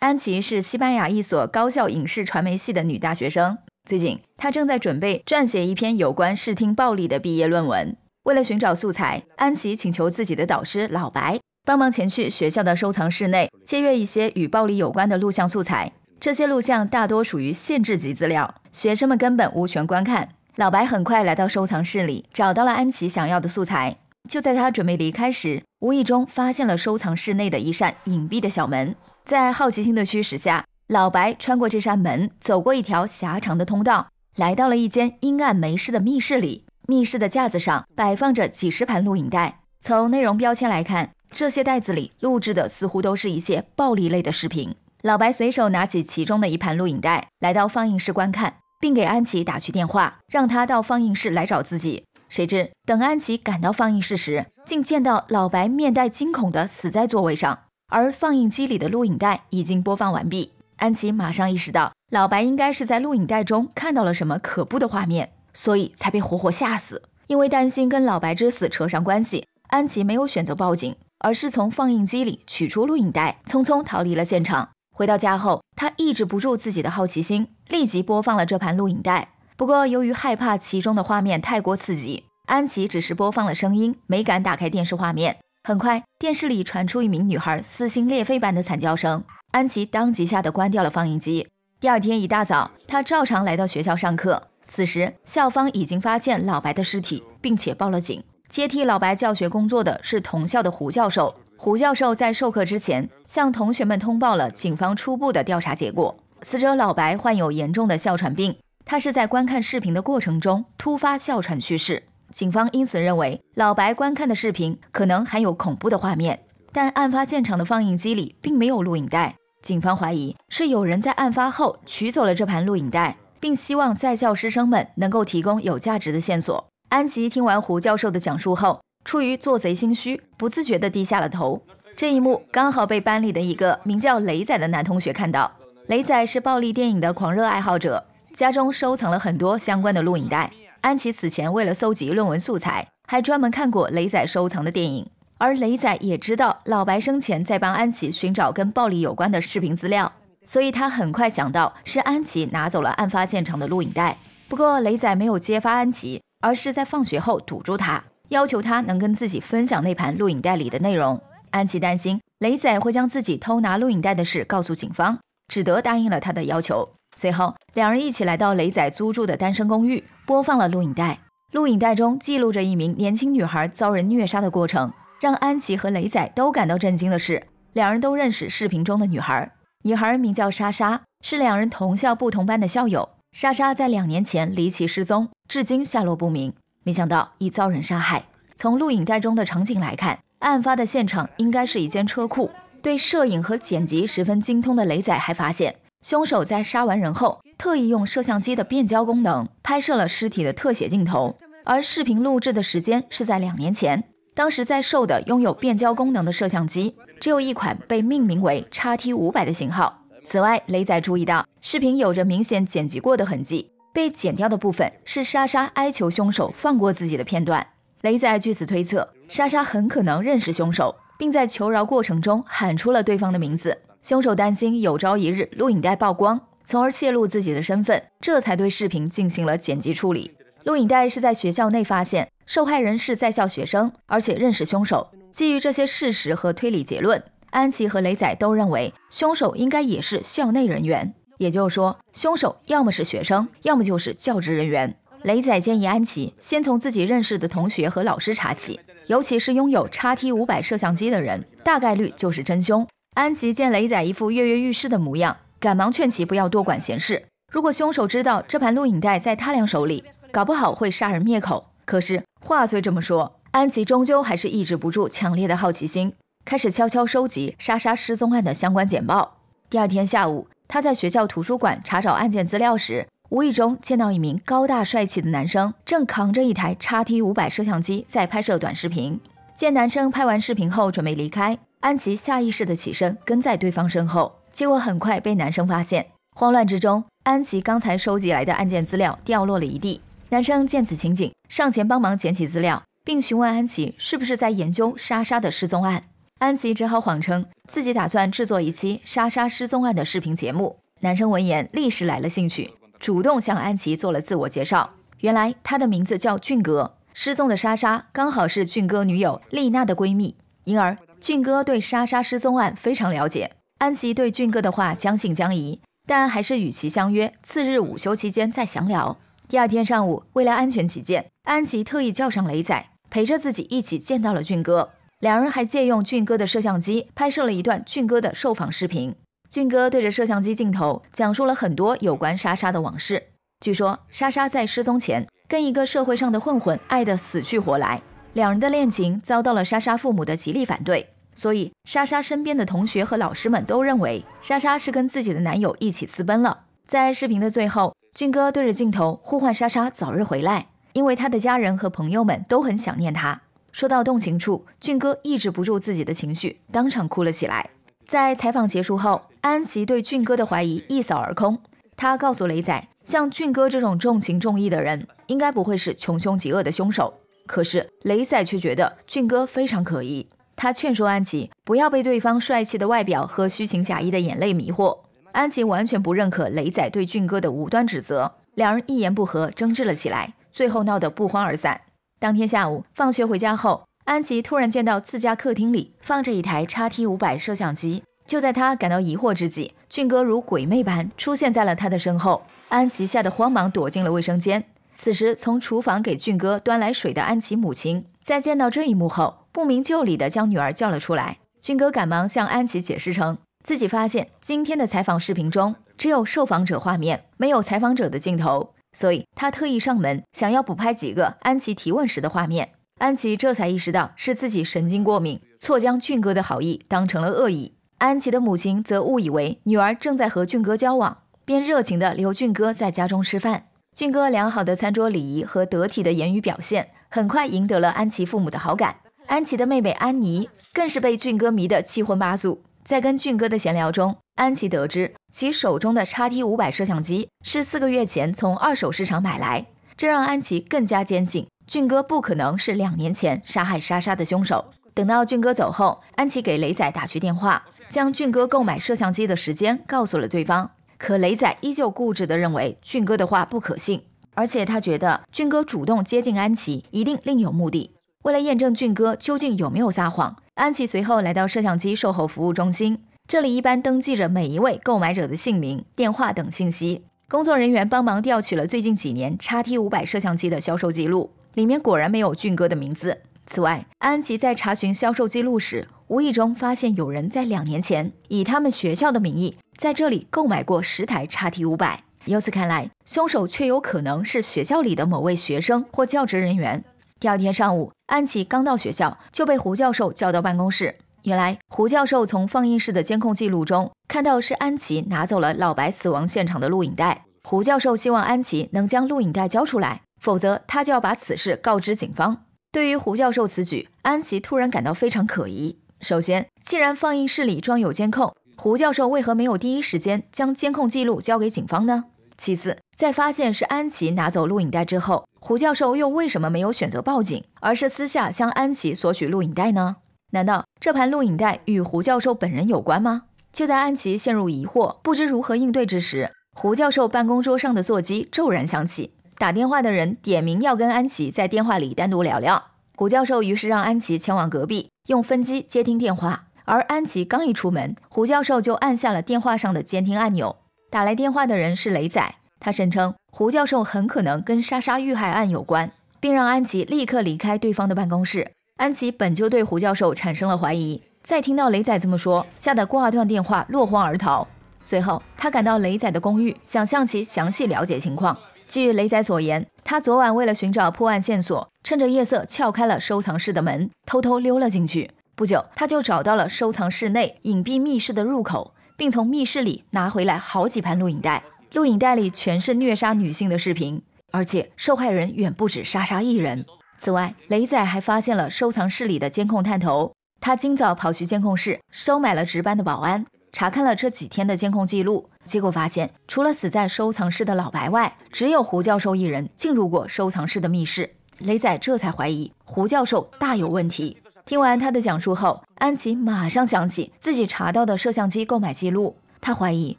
安琪是西班牙一所高校影视传媒系的女大学生。最近，她正在准备撰写一篇有关视听暴力的毕业论文。为了寻找素材，安琪请求自己的导师老白帮忙前去学校的收藏室内借阅一些与暴力有关的录像素材。这些录像大多属于限制级资料，学生们根本无权观看。老白很快来到收藏室里，找到了安琪想要的素材。就在他准备离开时，无意中发现了收藏室内的一扇隐蔽的小门。在好奇心的驱使下，老白穿过这扇门，走过一条狭长的通道，来到了一间阴暗没事的密室里。密室的架子上摆放着几十盘录影带，从内容标签来看，这些袋子里录制的似乎都是一些暴力类的视频。老白随手拿起其中的一盘录影带，来到放映室观看，并给安琪打去电话，让他到放映室来找自己。谁知等安琪赶到放映室时，竟见到老白面带惊恐的死在座位上。而放映机里的录影带已经播放完毕，安琪马上意识到老白应该是在录影带中看到了什么可怖的画面，所以才被活活吓死。因为担心跟老白之死扯上关系，安琪没有选择报警，而是从放映机里取出录影带，匆匆逃离了现场。回到家后，他抑制不住自己的好奇心，立即播放了这盘录影带。不过，由于害怕其中的画面太过刺激，安琪只是播放了声音，没敢打开电视画面。很快，电视里传出一名女孩撕心裂肺般的惨叫声，安琪当即吓得关掉了放映机。第二天一大早，她照常来到学校上课。此时，校方已经发现老白的尸体，并且报了警。接替老白教学工作的是同校的胡教授。胡教授在授课之前，向同学们通报了警方初步的调查结果：死者老白患有严重的哮喘病，他是在观看视频的过程中突发哮喘去世。警方因此认为，老白观看的视频可能含有恐怖的画面，但案发现场的放映机里并没有录影带。警方怀疑是有人在案发后取走了这盘录影带，并希望在校师生们能够提供有价值的线索。安吉听完胡教授的讲述后，出于做贼心虚，不自觉地低下了头。这一幕刚好被班里的一个名叫雷仔的男同学看到。雷仔是暴力电影的狂热爱好者，家中收藏了很多相关的录影带。安琪此前为了搜集论文素材，还专门看过雷仔收藏的电影，而雷仔也知道老白生前在帮安琪寻找跟暴力有关的视频资料，所以他很快想到是安琪拿走了案发现场的录影带。不过雷仔没有揭发安琪，而是在放学后堵住他，要求他能跟自己分享那盘录影带里的内容。安琪担心雷仔会将自己偷拿录影带的事告诉警方，只得答应了他的要求。随后，两人一起来到雷仔租住的单身公寓，播放了录影带。录影带中记录着一名年轻女孩遭人虐杀的过程。让安琪和雷仔都感到震惊的是，两人都认识视频中的女孩。女孩名叫莎莎，是两人同校不同班的校友。莎莎在两年前离奇失踪，至今下落不明。没想到，已遭人杀害。从录影带中的场景来看，案发的现场应该是一间车库。对摄影和剪辑十分精通的雷仔还发现。凶手在杀完人后，特意用摄像机的变焦功能拍摄了尸体的特写镜头，而视频录制的时间是在两年前。当时在售的拥有变焦功能的摄像机，只有一款被命名为“叉 T 五百”的型号。此外，雷仔注意到视频有着明显剪辑过的痕迹，被剪掉的部分是莎莎哀求凶手放过自己的片段。雷仔据此推测，莎莎很可能认识凶手，并在求饶过程中喊出了对方的名字。凶手担心有朝一日录影带曝光，从而泄露自己的身份，这才对视频进行了剪辑处理。录影带是在学校内发现，受害人是在校学生，而且认识凶手。基于这些事实和推理结论，安琪和雷仔都认为凶手应该也是校内人员，也就是说，凶手要么是学生，要么就是教职人员。雷仔建议安琪先从自己认识的同学和老师查起，尤其是拥有 X T 五百摄像机的人，大概率就是真凶。安琪见雷仔一副跃跃欲试的模样，赶忙劝其不要多管闲事。如果凶手知道这盘录影带在他俩手里，搞不好会杀人灭口。可是话虽这么说，安琪终究还是抑制不住强烈的好奇心，开始悄悄收集莎莎失踪案的相关简报。第二天下午，他在学校图书馆查找案件资料时，无意中见到一名高大帅气的男生正扛着一台 X T 五百摄像机在拍摄短视频。见男生拍完视频后准备离开。安琪下意识的起身，跟在对方身后，结果很快被男生发现。慌乱之中，安琪刚才收集来的案件资料掉落了一地。男生见此情景，上前帮忙捡起资料，并询问安琪是不是在研究莎莎的失踪案。安琪只好谎称自己打算制作一期莎莎失踪案的视频节目。男生闻言，立时来了兴趣，主动向安琪做了自我介绍。原来他的名字叫俊哥，失踪的莎莎刚好是俊哥女友丽娜的闺蜜，因而。俊哥对莎莎失踪案非常了解，安琪对俊哥的话将信将疑，但还是与其相约，次日午休期间再详聊。第二天上午，为了安全起见，安琪特意叫上雷仔，陪着自己一起见到了俊哥。两人还借用俊哥的摄像机，拍摄了一段俊哥的受访视频。俊哥对着摄像机镜头，讲述了很多有关莎莎的往事。据说，莎莎在失踪前，跟一个社会上的混混爱得死去活来。两人的恋情遭到了莎莎父母的极力反对，所以莎莎身边的同学和老师们都认为莎莎是跟自己的男友一起私奔了。在视频的最后，俊哥对着镜头呼唤莎莎早日回来，因为他的家人和朋友们都很想念他。说到动情处，俊哥抑制不住自己的情绪，当场哭了起来。在采访结束后，安琪对俊哥的怀疑一扫而空。他告诉雷仔，像俊哥这种重情重义的人，应该不会是穷凶极恶的凶手。可是雷仔却觉得俊哥非常可疑，他劝说安琪不要被对方帅气的外表和虚情假意的眼泪迷惑。安琪完全不认可雷仔对俊哥的无端指责，两人一言不合争执了起来，最后闹得不欢而散。当天下午放学回家后，安琪突然见到自家客厅里放着一台 X T 五百摄像机，就在他感到疑惑之际，俊哥如鬼魅般出现在了他的身后，安琪吓得慌忙躲进了卫生间。此时，从厨房给俊哥端来水的安琪母亲，在见到这一幕后，不明就里的将女儿叫了出来。俊哥赶忙向安琪解释称，自己发现今天的采访视频中只有受访者画面，没有采访者的镜头，所以他特意上门，想要补拍几个安琪提问时的画面。安琪这才意识到是自己神经过敏，错将俊哥的好意当成了恶意。安琪的母亲则误以为女儿正在和俊哥交往，便热情的留俊哥在家中吃饭。俊哥良好的餐桌礼仪和得体的言语表现，很快赢得了安琪父母的好感。安琪的妹妹安妮更是被俊哥迷得七荤八素。在跟俊哥的闲聊中，安琪得知其手中的 X T 五百摄像机是四个月前从二手市场买来，这让安琪更加坚信俊哥不可能是两年前杀害莎莎的凶手。等到俊哥走后，安琪给雷仔打去电话，将俊哥购买摄像机的时间告诉了对方。可雷仔依旧固执地认为俊哥的话不可信，而且他觉得俊哥主动接近安琪一定另有目的。为了验证俊哥究竟有没有撒谎，安琪随后来到摄像机售后服务中心，这里一般登记着每一位购买者的姓名、电话等信息。工作人员帮忙调取了最近几年叉 T 五百摄像机的销售记录，里面果然没有俊哥的名字。此外，安琪在查询销售记录时，无意中发现有人在两年前以他们学校的名义在这里购买过十台叉 T 五百。由此看来，凶手却有可能是学校里的某位学生或教职人员。第二天上午，安琪刚到学校，就被胡教授叫到办公室。原来，胡教授从放映室的监控记录中看到是安琪拿走了老白死亡现场的录影带。胡教授希望安琪能将录影带交出来，否则他就要把此事告知警方。对于胡教授此举，安琪突然感到非常可疑。首先，既然放映室里装有监控，胡教授为何没有第一时间将监控记录交给警方呢？其次，在发现是安琪拿走录影带之后，胡教授又为什么没有选择报警，而是私下向安琪索取录影带呢？难道这盘录影带与胡教授本人有关吗？就在安琪陷入疑惑，不知如何应对之时，胡教授办公桌上的座机骤然响起。打电话的人点名要跟安琪在电话里单独聊聊，胡教授于是让安琪前往隔壁用分机接听电话。而安琪刚一出门，胡教授就按下了电话上的监听按钮。打来电话的人是雷仔，他声称胡教授很可能跟莎莎遇害案有关，并让安琪立刻离开对方的办公室。安琪本就对胡教授产生了怀疑，再听到雷仔这么说，吓得挂断电话，落荒而逃。随后，他赶到雷仔的公寓，想向其详细了解情况。据雷仔所言，他昨晚为了寻找破案线索，趁着夜色撬开了收藏室的门，偷偷溜了进去。不久，他就找到了收藏室内隐蔽密室的入口，并从密室里拿回来好几盘录影带。录影带里全是虐杀女性的视频，而且受害人远不止莎莎一人。此外，雷仔还发现了收藏室里的监控探头。他今早跑去监控室，收买了值班的保安，查看了这几天的监控记录。结果发现，除了死在收藏室的老白外，只有胡教授一人进入过收藏室的密室。雷仔这才怀疑胡教授大有问题。听完他的讲述后，安琪马上想起自己查到的摄像机购买记录，他怀疑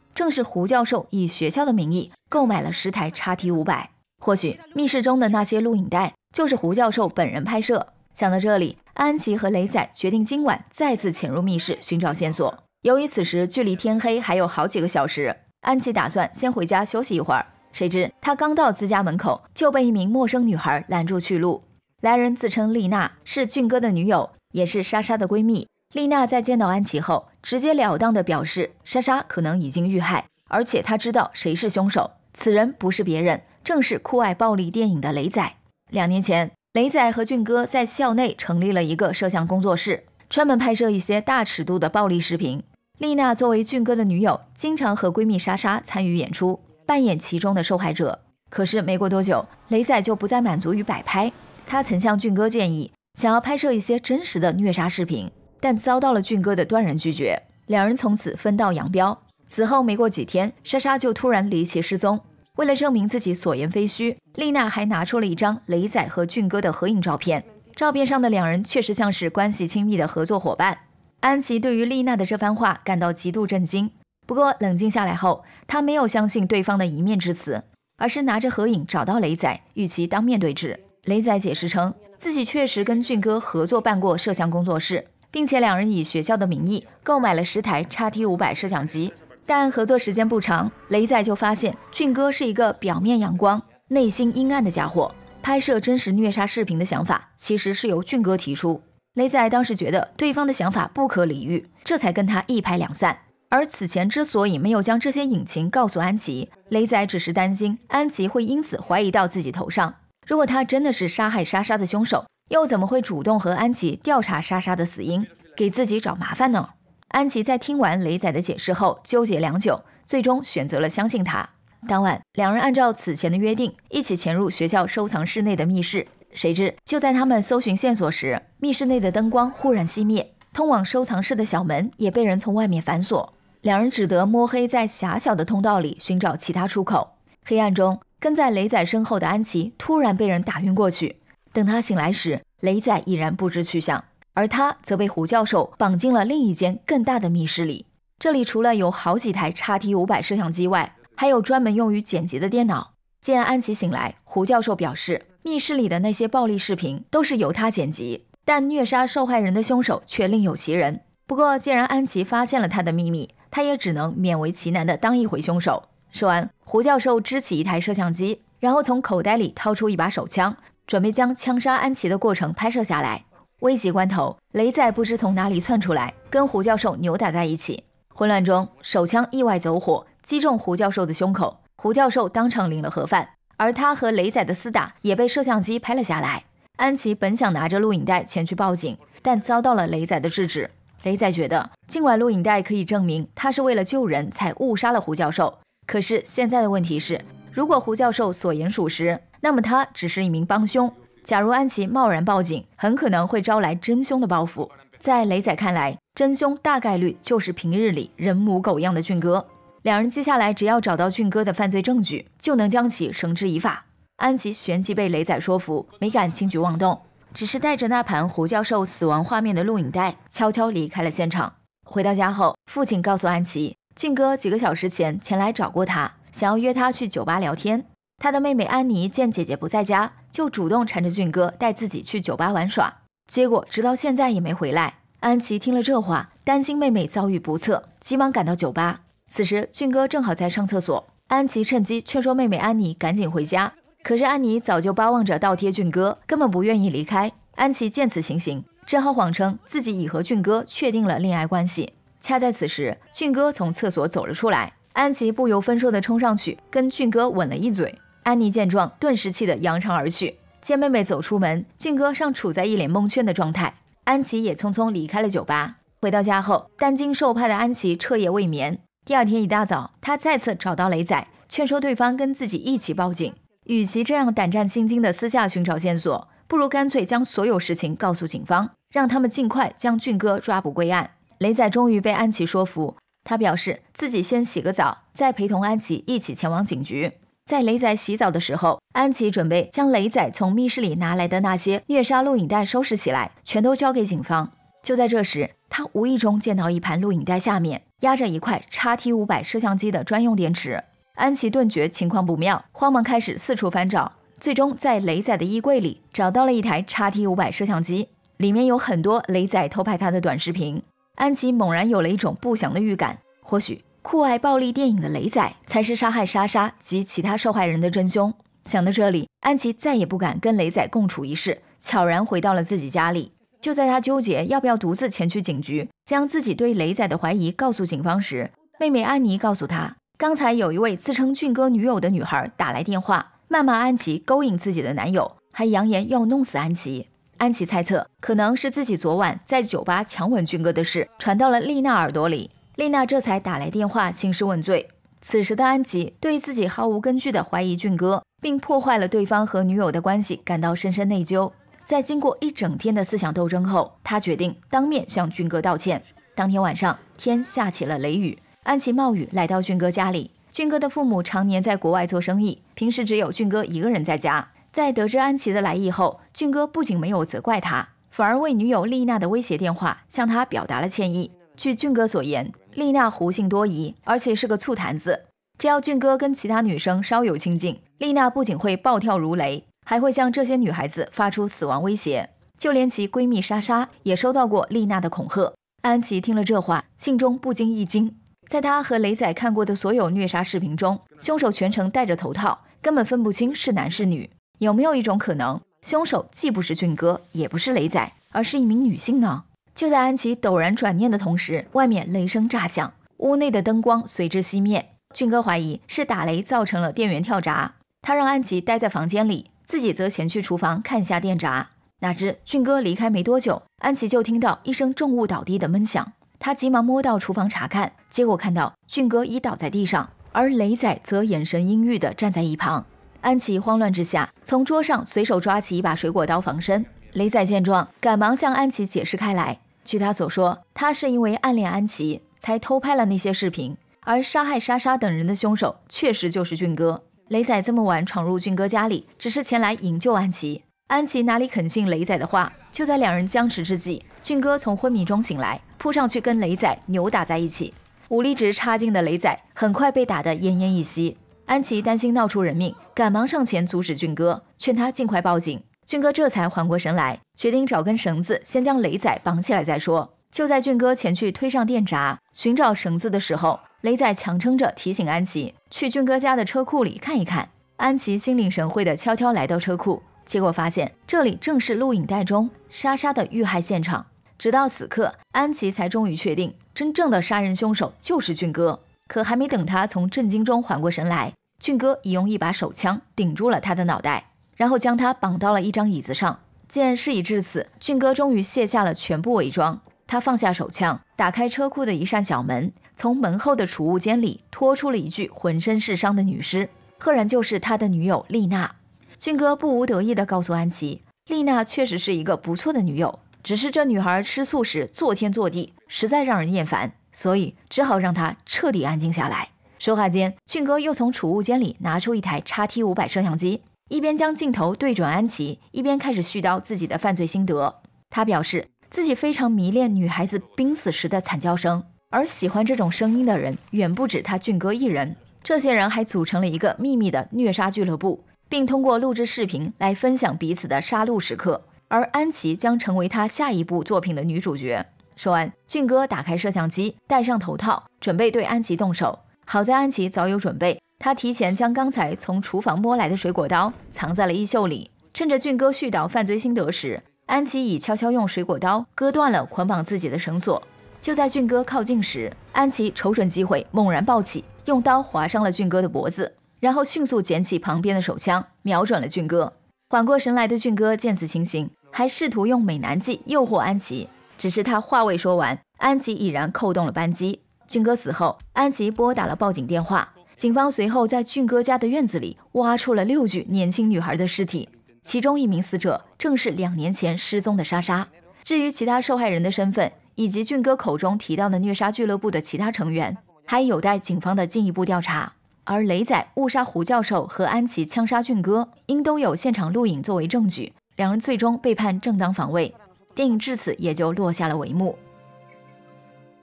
正是胡教授以学校的名义购买了十台 XT 五百。或许密室中的那些录影带就是胡教授本人拍摄。想到这里，安琪和雷仔决定今晚再次潜入密室寻找线索。由于此时距离天黑还有好几个小时，安琪打算先回家休息一会儿。谁知她刚到自家门口，就被一名陌生女孩拦住去路。来人自称丽娜，是俊哥的女友，也是莎莎的闺蜜。丽娜在见到安琪后，直截了当的表示，莎莎可能已经遇害，而且她知道谁是凶手。此人不是别人，正是酷爱暴力电影的雷仔。两年前，雷仔和俊哥在校内成立了一个摄像工作室，专门拍摄一些大尺度的暴力视频。丽娜作为俊哥的女友，经常和闺蜜莎莎参与演出，扮演其中的受害者。可是没过多久，雷仔就不再满足于摆拍。他曾向俊哥建议，想要拍摄一些真实的虐杀视频，但遭到了俊哥的断然拒绝。两人从此分道扬镳。此后没过几天，莎莎就突然离奇失踪。为了证明自己所言非虚，丽娜还拿出了一张雷仔和俊哥的合影照片。照片上的两人确实像是关系亲密的合作伙伴。安琪对于丽娜的这番话感到极度震惊，不过冷静下来后，她没有相信对方的一面之词，而是拿着合影找到雷仔，与其当面对质。雷仔解释称，自己确实跟俊哥合作办过摄像工作室，并且两人以学校的名义购买了十台 X T 五百摄像机，但合作时间不长，雷仔就发现俊哥是一个表面阳光、内心阴暗的家伙。拍摄真实虐杀视频的想法，其实是由俊哥提出。雷仔当时觉得对方的想法不可理喻，这才跟他一拍两散。而此前之所以没有将这些隐情告诉安琪，雷仔只是担心安琪会因此怀疑到自己头上。如果他真的是杀害莎莎的凶手，又怎么会主动和安琪调查莎莎的死因，给自己找麻烦呢？安琪在听完雷仔的解释后，纠结良久，最终选择了相信他。当晚，两人按照此前的约定，一起潜入学校收藏室内的密室。谁知就在他们搜寻线索时，密室内的灯光忽然熄灭，通往收藏室的小门也被人从外面反锁，两人只得摸黑在狭小的通道里寻找其他出口。黑暗中，跟在雷仔身后的安琪突然被人打晕过去。等他醒来时，雷仔已然不知去向，而他则被胡教授绑进了另一间更大的密室里。这里除了有好几台 X T 五百摄像机外，还有专门用于剪辑的电脑。见安琪醒来，胡教授表示。密室里的那些暴力视频都是由他剪辑，但虐杀受害人的凶手却另有其人。不过，既然安琪发现了他的秘密，他也只能勉为其难地当一回凶手。说完，胡教授支起一台摄像机，然后从口袋里掏出一把手枪，准备将枪杀安琪的过程拍摄下来。危急关头，雷仔不知从哪里窜出来，跟胡教授扭打在一起。混乱中，手枪意外走火，击中胡教授的胸口，胡教授当场领了盒饭。而他和雷仔的厮打也被摄像机拍了下来。安琪本想拿着录影带前去报警，但遭到了雷仔的制止。雷仔觉得，尽管录影带可以证明他是为了救人才误杀了胡教授，可是现在的问题是，如果胡教授所言属实，那么他只是一名帮凶。假如安琪贸然报警，很可能会招来真凶的报复。在雷仔看来，真凶大概率就是平日里人模狗样的俊哥。两人接下来只要找到俊哥的犯罪证据，就能将其绳之以法。安琪旋即被雷仔说服，没敢轻举妄动，只是带着那盘胡教授死亡画面的录影带，悄悄离开了现场。回到家后，父亲告诉安琪，俊哥几个小时前前来找过他，想要约他去酒吧聊天。他的妹妹安妮见姐姐不在家，就主动缠着俊哥带自己去酒吧玩耍，结果直到现在也没回来。安琪听了这话，担心妹妹遭遇不测，急忙赶到酒吧。此时，俊哥正好在上厕所，安琪趁机劝说妹妹安妮赶紧回家。可是安妮早就巴望着倒贴俊哥，根本不愿意离开。安琪见此情形，只好谎称自己已和俊哥确定了恋爱关系。恰在此时，俊哥从厕所走了出来，安琪不由分说地冲上去跟俊哥吻了一嘴。安妮见状，顿时气得扬长而去。见妹妹走出门，俊哥尚处在一脸蒙圈的状态，安琪也匆匆离开了酒吧。回到家后，担惊受怕的安琪彻夜未眠。第二天一大早，他再次找到雷仔，劝说对方跟自己一起报警。与其这样胆战心惊地私下寻找线索，不如干脆将所有事情告诉警方，让他们尽快将俊哥抓捕归案。雷仔终于被安琪说服，他表示自己先洗个澡，再陪同安琪一起前往警局。在雷仔洗澡的时候，安琪准备将雷仔从密室里拿来的那些虐杀录影带收拾起来，全都交给警方。就在这时，他无意中见到一盘录影带，下面压着一块叉 T 五百摄像机的专用电池。安琪顿觉情况不妙，慌忙开始四处翻找，最终在雷仔的衣柜里找到了一台叉 T 五百摄像机，里面有很多雷仔偷拍他的短视频。安琪猛然有了一种不祥的预感，或许酷爱暴力电影的雷仔才是杀害莎莎及其他受害人的真凶。想到这里，安琪再也不敢跟雷仔共处一室，悄然回到了自己家里。就在他纠结要不要独自前去警局，将自己对雷仔的怀疑告诉警方时，妹妹安妮告诉他，刚才有一位自称俊哥女友的女孩打来电话，谩骂安琪勾引自己的男友，还扬言要弄死安琪。安琪猜测，可能是自己昨晚在酒吧强吻俊哥的事传到了丽娜耳朵里，丽娜这才打来电话兴师问罪。此时的安琪对自己毫无根据的怀疑俊哥，并破坏了对方和女友的关系，感到深深内疚。在经过一整天的思想斗争后，他决定当面向俊哥道歉。当天晚上，天下起了雷雨，安琪冒雨来到俊哥家里。俊哥的父母常年在国外做生意，平时只有俊哥一个人在家。在得知安琪的来意后，俊哥不仅没有责怪他，反而为女友丽娜的威胁电话向他表达了歉意。据俊哥所言，丽娜狐性多疑，而且是个醋坛子，只要俊哥跟其他女生稍有亲近，丽娜不仅会暴跳如雷。还会向这些女孩子发出死亡威胁，就连其闺蜜莎莎也收到过丽娜的恐吓。安琪听了这话，心中不禁一惊。在她和雷仔看过的所有虐杀视频中，凶手全程戴着头套，根本分不清是男是女。有没有一种可能，凶手既不是俊哥，也不是雷仔，而是一名女性呢？就在安琪陡然转念的同时，外面雷声炸响，屋内的灯光随之熄灭。俊哥怀疑是打雷造成了电源跳闸，他让安琪待在房间里。自己则前去厨房看一下电闸，哪知俊哥离开没多久，安琪就听到一声重物倒地的闷响，他急忙摸到厨房查看，结果看到俊哥已倒在地上，而雷仔则眼神阴郁地站在一旁。安琪慌乱之下，从桌上随手抓起一把水果刀防身。雷仔见状，赶忙向安琪解释开来。据他所说，他是因为暗恋安琪，才偷拍了那些视频，而杀害莎莎等人的凶手确实就是俊哥。雷仔这么晚闯入俊哥家里，只是前来营救安琪。安琪哪里肯信雷仔的话？就在两人僵持之际，俊哥从昏迷中醒来，扑上去跟雷仔扭打在一起。武力值差劲的雷仔很快被打得奄奄一息。安琪担心闹出人命，赶忙上前阻止俊哥，劝他尽快报警。俊哥这才缓过神来，决定找根绳子先将雷仔绑起来再说。就在俊哥前去推上电闸、寻找绳子的时候，雷仔强撑着提醒安琪去俊哥家的车库里看一看。安琪心领神会地悄悄来到车库，结果发现这里正是录影带中莎莎的遇害现场。直到此刻，安琪才终于确定，真正的杀人凶手就是俊哥。可还没等他从震惊中缓过神来，俊哥已用一把手枪顶住了他的脑袋，然后将他绑到了一张椅子上。见事已至此，俊哥终于卸下了全部伪装，他放下手枪，打开车库的一扇小门。从门后的储物间里拖出了一具浑身是伤的女尸，赫然就是他的女友丽娜。俊哥不无得意地告诉安琪：“丽娜确实是一个不错的女友，只是这女孩吃醋时作天作地，实在让人厌烦，所以只好让她彻底安静下来。”说话间，俊哥又从储物间里拿出一台 X T 五百摄像机，一边将镜头对准安琪，一边开始絮叨自己的犯罪心得。他表示自己非常迷恋女孩子濒死时的惨叫声。而喜欢这种声音的人远不止他俊哥一人，这些人还组成了一个秘密的虐杀俱乐部，并通过录制视频来分享彼此的杀戮时刻。而安琪将成为他下一部作品的女主角。说完，俊哥打开摄像机，戴上头套，准备对安琪动手。好在安琪早有准备，她提前将刚才从厨房摸来的水果刀藏在了衣袖里。趁着俊哥絮叨犯罪心得时，安琪已悄悄用水果刀割断了捆绑自己的绳索。就在俊哥靠近时，安琪瞅准机会，猛然抱起，用刀划伤了俊哥的脖子，然后迅速捡起旁边的手枪，瞄准了俊哥。缓过神来的俊哥见此情形，还试图用美男计诱惑安琪，只是他话未说完，安琪已然扣动了扳机。俊哥死后，安琪拨打了报警电话，警方随后在俊哥家的院子里挖出了六具年轻女孩的尸体，其中一名死者正是两年前失踪的莎莎。至于其他受害人的身份，以及俊哥口中提到的虐杀俱乐部的其他成员，还有待警方的进一步调查。而雷仔误杀胡教授和安琪枪杀俊哥，因都有现场录影作为证据，两人最终被判正当防卫。电影至此也就落下了帷幕。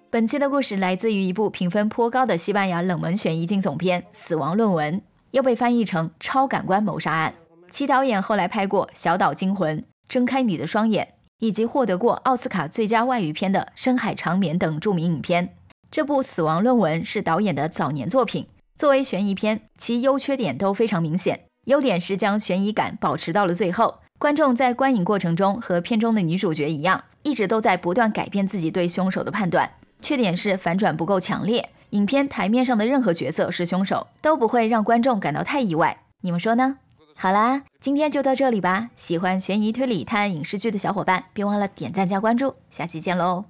本期的故事来自于一部评分颇高的西班牙冷门悬疑惊总片《死亡论文》，又被翻译成《超感官谋杀案》。其导演后来拍过《小岛惊魂》《睁开你的双眼》。以及获得过奥斯卡最佳外语片的《深海长眠》等著名影片。这部《死亡论文》是导演的早年作品。作为悬疑片，其优缺点都非常明显。优点是将悬疑感保持到了最后，观众在观影过程中和片中的女主角一样，一直都在不断改变自己对凶手的判断。缺点是反转不够强烈。影片台面上的任何角色是凶手，都不会让观众感到太意外。你们说呢？好啦，今天就到这里吧。喜欢悬疑推理探案影视剧的小伙伴，别忘了点赞加关注，下期见喽！